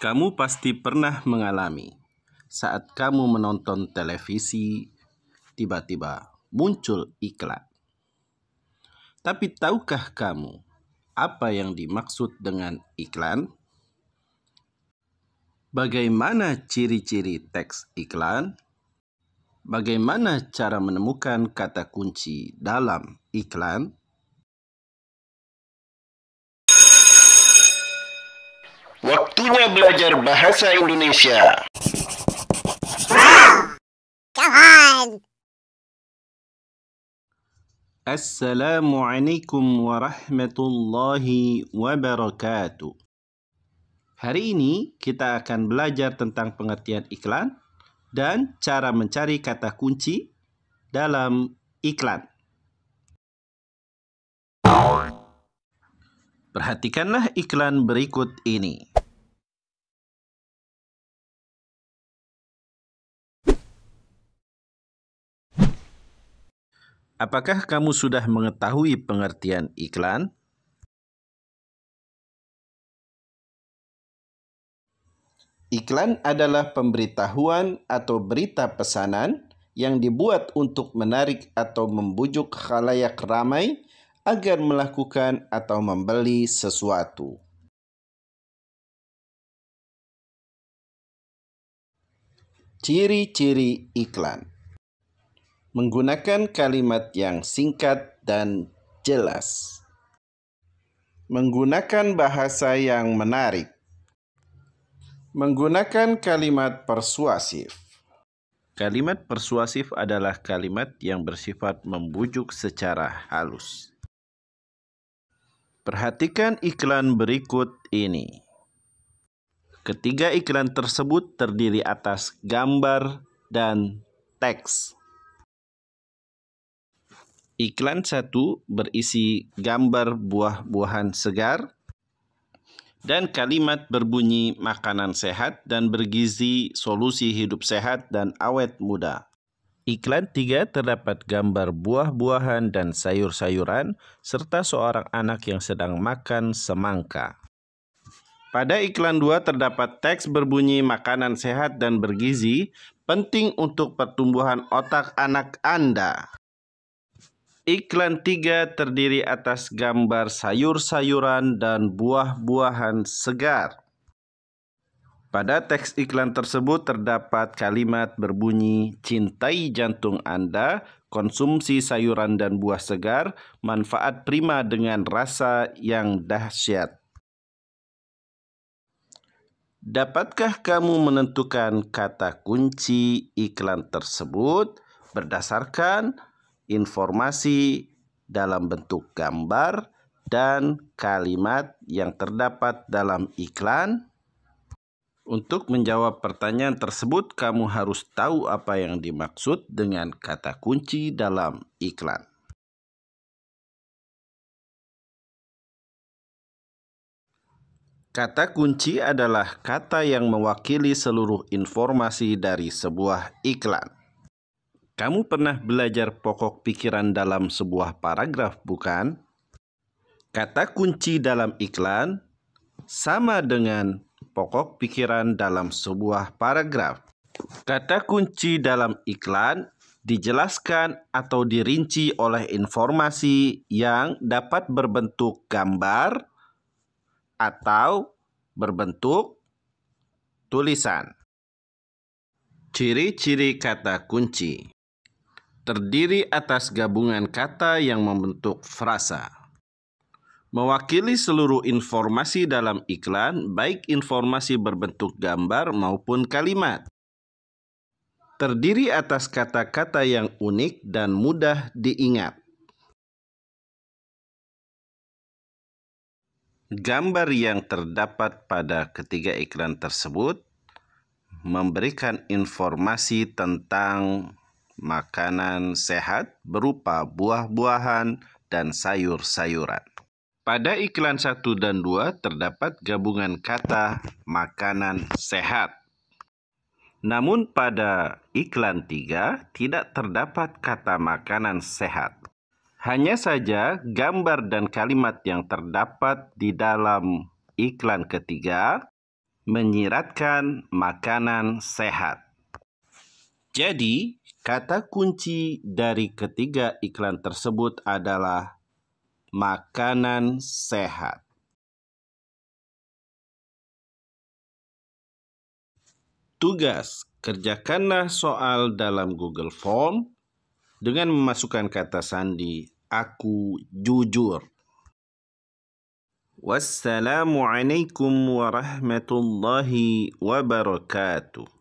Kamu pasti pernah mengalami saat kamu menonton televisi, tiba-tiba muncul iklan. Tapi tahukah kamu apa yang dimaksud dengan iklan? Bagaimana ciri-ciri teks iklan? Bagaimana cara menemukan kata kunci dalam iklan? Waktunya belajar bahasa Indonesia. Assalamualaikum warahmatullahi wabarakatuh. Hari ini kita akan belajar tentang pengertian iklan dan cara mencari kata kunci dalam iklan. Perhatikanlah iklan berikut ini. Apakah kamu sudah mengetahui pengertian iklan? Iklan adalah pemberitahuan atau berita pesanan yang dibuat untuk menarik atau membujuk khalayak ramai agar melakukan atau membeli sesuatu. Ciri-ciri iklan menggunakan kalimat yang singkat dan jelas, menggunakan bahasa yang menarik, menggunakan kalimat persuasif. Kalimat persuasif adalah kalimat yang bersifat membujuk secara halus. Perhatikan iklan berikut ini. Ketiga iklan tersebut terdiri atas gambar dan teks. Iklan satu berisi gambar buah-buahan segar dan kalimat berbunyi makanan sehat dan bergizi solusi hidup sehat dan awet muda. Iklan tiga terdapat gambar buah-buahan dan sayur-sayuran serta seorang anak yang sedang makan semangka. Pada iklan dua terdapat teks berbunyi makanan sehat dan bergizi penting untuk pertumbuhan otak anak Anda. Iklan tiga terdiri atas gambar sayur-sayuran dan buah-buahan segar. Pada teks iklan tersebut terdapat kalimat berbunyi "Cintai jantung Anda, konsumsi sayuran dan buah segar, manfaat prima dengan rasa yang dahsyat." Dapatkah kamu menentukan kata kunci iklan tersebut berdasarkan informasi dalam bentuk gambar dan kalimat yang terdapat dalam iklan. Untuk menjawab pertanyaan tersebut, kamu harus tahu apa yang dimaksud dengan kata kunci dalam iklan. Kata kunci adalah kata yang mewakili seluruh informasi dari sebuah iklan. Kamu pernah belajar pokok pikiran dalam sebuah paragraf, bukan? Kata kunci dalam iklan sama dengan pokok pikiran dalam sebuah paragraf. Kata kunci dalam iklan dijelaskan atau dirinci oleh informasi yang dapat berbentuk gambar atau berbentuk tulisan. Ciri-ciri kata kunci terdiri atas gabungan kata yang membentuk frasa mewakili seluruh informasi dalam iklan, baik informasi berbentuk gambar maupun kalimat. Terdiri atas kata-kata yang unik dan mudah diingat. Gambar yang terdapat pada ketiga iklan tersebut memberikan informasi tentang makanan sehat berupa buah-buahan dan sayur-sayuran. Pada iklan 1 dan 2 terdapat gabungan kata makanan sehat. Namun pada iklan 3 tidak terdapat kata makanan sehat. Hanya saja gambar dan kalimat yang terdapat di dalam iklan ketiga menyiratkan makanan sehat. Jadi, Kata kunci dari ketiga iklan tersebut adalah makanan sehat. Tugas: kerjakanlah soal dalam Google Form dengan memasukkan kata sandi aku jujur. Wassalamualaikum warahmatullahi wabarakatuh.